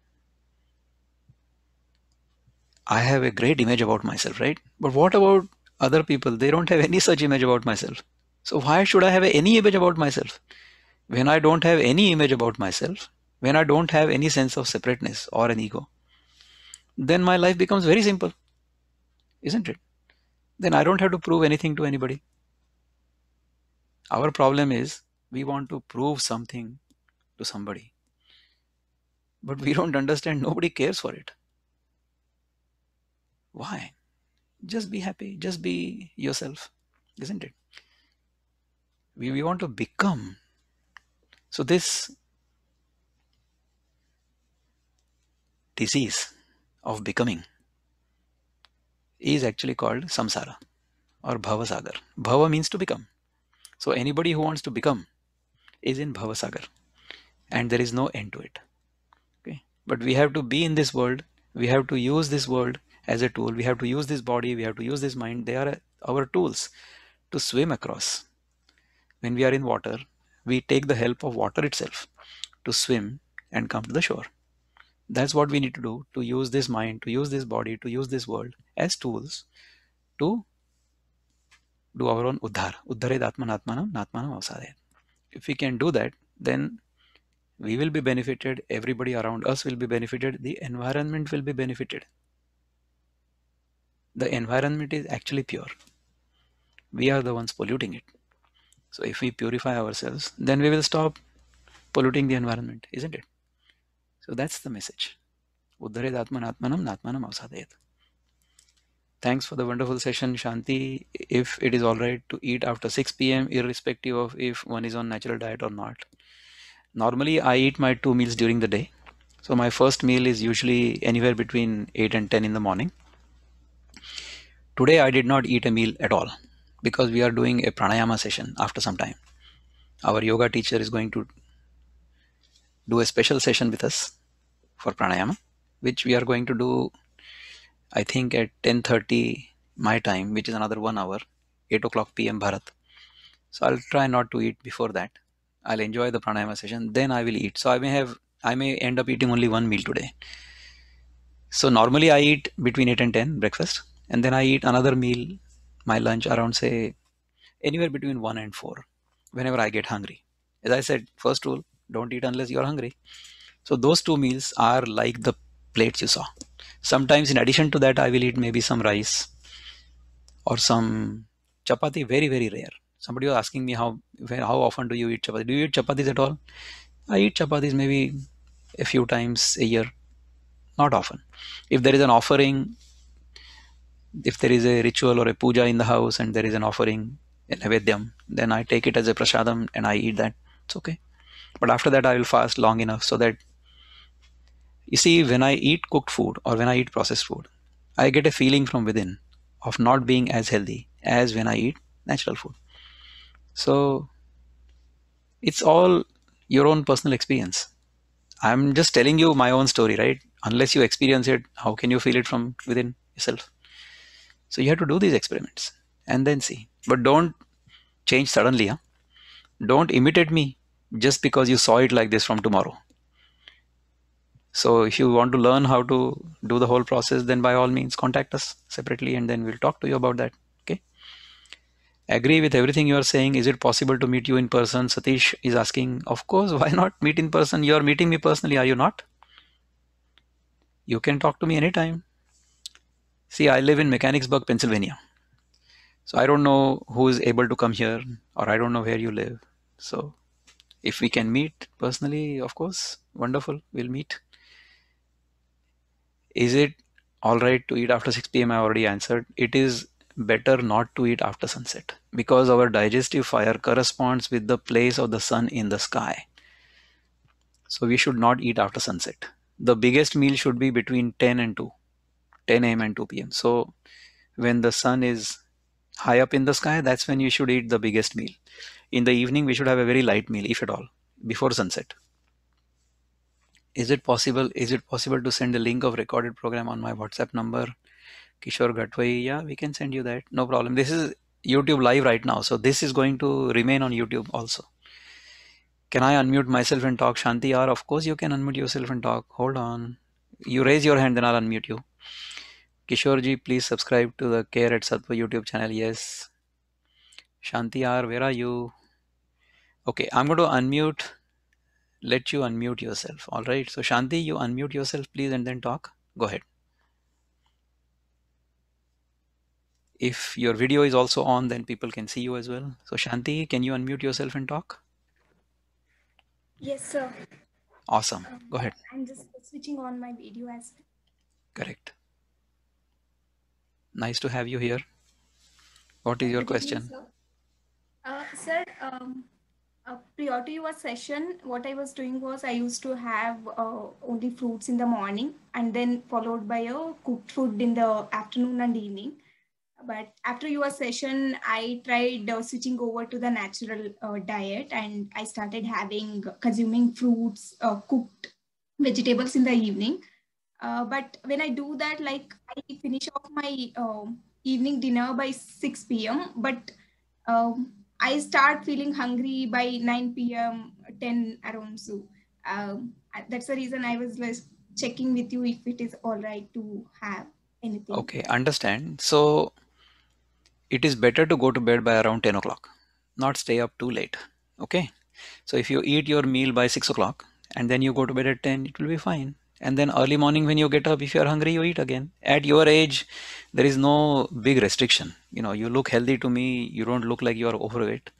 I have a great image about myself, right? But what about other people, they don't have any such image about myself. So why should I have any image about myself? When I don't have any image about myself, when I don't have any sense of separateness or an ego, then my life becomes very simple, isn't it? Then I don't have to prove anything to anybody. Our problem is we want to prove something to somebody, but we don't understand nobody cares for it. Why? just be happy just be yourself isn't it we, we want to become so this disease of becoming is actually called samsara or bhavasagar bhava means to become so anybody who wants to become is in bhavasagar and there is no end to it okay but we have to be in this world we have to use this world as a tool. We have to use this body, we have to use this mind. They are uh, our tools to swim across. When we are in water, we take the help of water itself to swim and come to the shore. That's what we need to do to use this mind, to use this body, to use this world as tools to do our own uddhar. Uddharet dhatmanatmanam, natmanam avasadet. If we can do that, then we will be benefited, everybody around us will be benefited, the environment will be benefited the environment is actually pure. We are the ones polluting it. So if we purify ourselves, then we will stop polluting the environment, isn't it? So that's the message. Uddharet Atmanam Natmanam Avsadayat. Thanks for the wonderful session, Shanti. If it is all right to eat after 6 p.m., irrespective of if one is on natural diet or not. Normally, I eat my two meals during the day. So my first meal is usually anywhere between 8 and 10 in the morning Today I did not eat a meal at all because we are doing a pranayama session after some time. Our yoga teacher is going to do a special session with us for pranayama which we are going to do I think at 10:30 my time which is another 1 hour 8 o'clock pm Bharat. So I'll try not to eat before that. I'll enjoy the pranayama session then I will eat. So I may have I may end up eating only one meal today. So normally I eat between 8 and 10 breakfast and then I eat another meal, my lunch around say anywhere between one and four, whenever I get hungry. As I said, first rule, don't eat unless you're hungry. So those two meals are like the plates you saw. Sometimes in addition to that, I will eat maybe some rice or some chapati, very, very rare. Somebody was asking me how how often do you eat chapati? Do you eat chapatis at all? I eat chapatis maybe a few times a year, not often. If there is an offering if there is a ritual or a puja in the house and there is an offering, in a naivedyam, then I take it as a prasadam and I eat that. It's okay. But after that, I will fast long enough so that you see, when I eat cooked food or when I eat processed food, I get a feeling from within of not being as healthy as when I eat natural food. So it's all your own personal experience. I'm just telling you my own story, right? Unless you experience it, how can you feel it from within yourself? So you have to do these experiments and then see. But don't change suddenly. Huh? Don't imitate me just because you saw it like this from tomorrow. So if you want to learn how to do the whole process, then by all means contact us separately and then we'll talk to you about that. Okay. Agree with everything you are saying. Is it possible to meet you in person? Satish is asking, of course, why not meet in person? You are meeting me personally, are you not? You can talk to me anytime see, I live in Mechanicsburg, Pennsylvania. So I don't know who is able to come here, or I don't know where you live. So if we can meet personally, of course, wonderful, we'll meet. Is it all right to eat after 6 p.m.? I already answered. It is better not to eat after sunset because our digestive fire corresponds with the place of the sun in the sky. So we should not eat after sunset. The biggest meal should be between 10 and 2. 10 a.m. and 2 p.m. So when the sun is high up in the sky, that's when you should eat the biggest meal. In the evening, we should have a very light meal, if at all, before sunset. Is it possible? Is it possible to send a link of recorded program on my WhatsApp number, Kishore Gatwai? Yeah, we can send you that. No problem. This is YouTube live right now, so this is going to remain on YouTube also. Can I unmute myself and talk, Shanti? Or of course you can unmute yourself and talk. Hold on. You raise your hand, then I'll unmute you. Kishorji, please subscribe to the Care at Sattva YouTube channel. Yes. Shanti R, where are you? Okay, I'm going to unmute. Let you unmute yourself. All right. So, Shanti, you unmute yourself, please, and then talk. Go ahead. If your video is also on, then people can see you as well. So, Shanti, can you unmute yourself and talk? Yes, sir. Awesome. Um, Go ahead. Um, I'm just switching on my video as well. Correct. Nice to have you here. What is your question? Uh, sir, um, uh, prior to your session, what I was doing was I used to have uh, only fruits in the morning and then followed by a cooked food in the afternoon and evening. But after your session, I tried uh, switching over to the natural uh, diet and I started having consuming fruits, uh, cooked vegetables in the evening. Uh, but when I do that, like I finish off my uh, evening dinner by 6 p.m. But um, I start feeling hungry by 9 p.m., 10 around. So um, that's the reason I was just checking with you if it is all right to have anything. Okay, understand. So it is better to go to bed by around 10 o'clock, not stay up too late. Okay. So if you eat your meal by 6 o'clock and then you go to bed at 10, it will be fine and then early morning when you get up if you are hungry you eat again at your age there is no big restriction you know you look healthy to me you don't look like you are overweight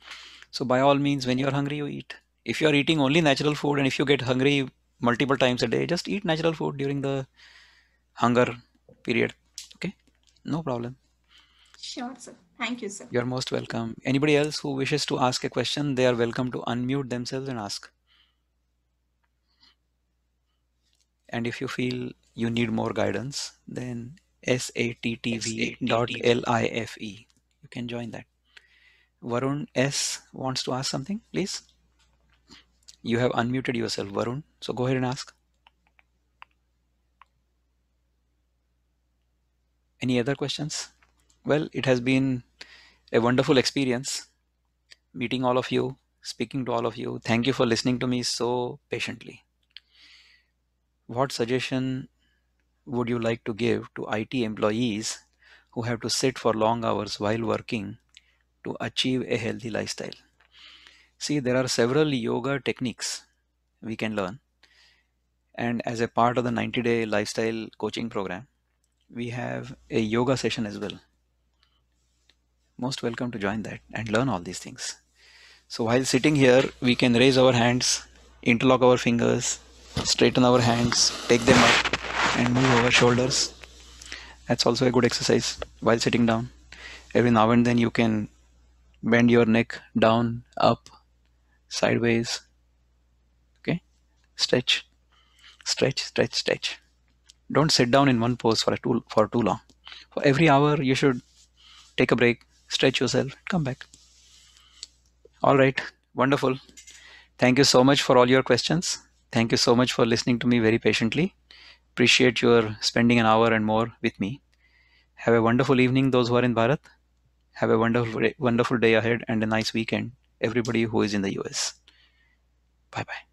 so by all means when you are hungry you eat if you are eating only natural food and if you get hungry multiple times a day just eat natural food during the hunger period okay no problem sure sir thank you sir you're most welcome anybody else who wishes to ask a question they are welcome to unmute themselves and ask And if you feel you need more guidance, then sattv.life. You can join that. Varun S wants to ask something, please. You have unmuted yourself, Varun. So go ahead and ask. Any other questions? Well, it has been a wonderful experience meeting all of you, speaking to all of you. Thank you for listening to me so patiently what suggestion would you like to give to IT employees who have to sit for long hours while working to achieve a healthy lifestyle? See, there are several yoga techniques we can learn. And as a part of the 90 day lifestyle coaching program, we have a yoga session as well. Most welcome to join that and learn all these things. So while sitting here, we can raise our hands, interlock our fingers, straighten our hands take them up and move our shoulders that's also a good exercise while sitting down every now and then you can bend your neck down up sideways okay stretch stretch stretch stretch don't sit down in one pose for too for too long for every hour you should take a break stretch yourself come back all right wonderful thank you so much for all your questions Thank you so much for listening to me very patiently. Appreciate your spending an hour and more with me. Have a wonderful evening, those who are in Bharat. Have a wonderful, wonderful day ahead and a nice weekend, everybody who is in the US. Bye bye.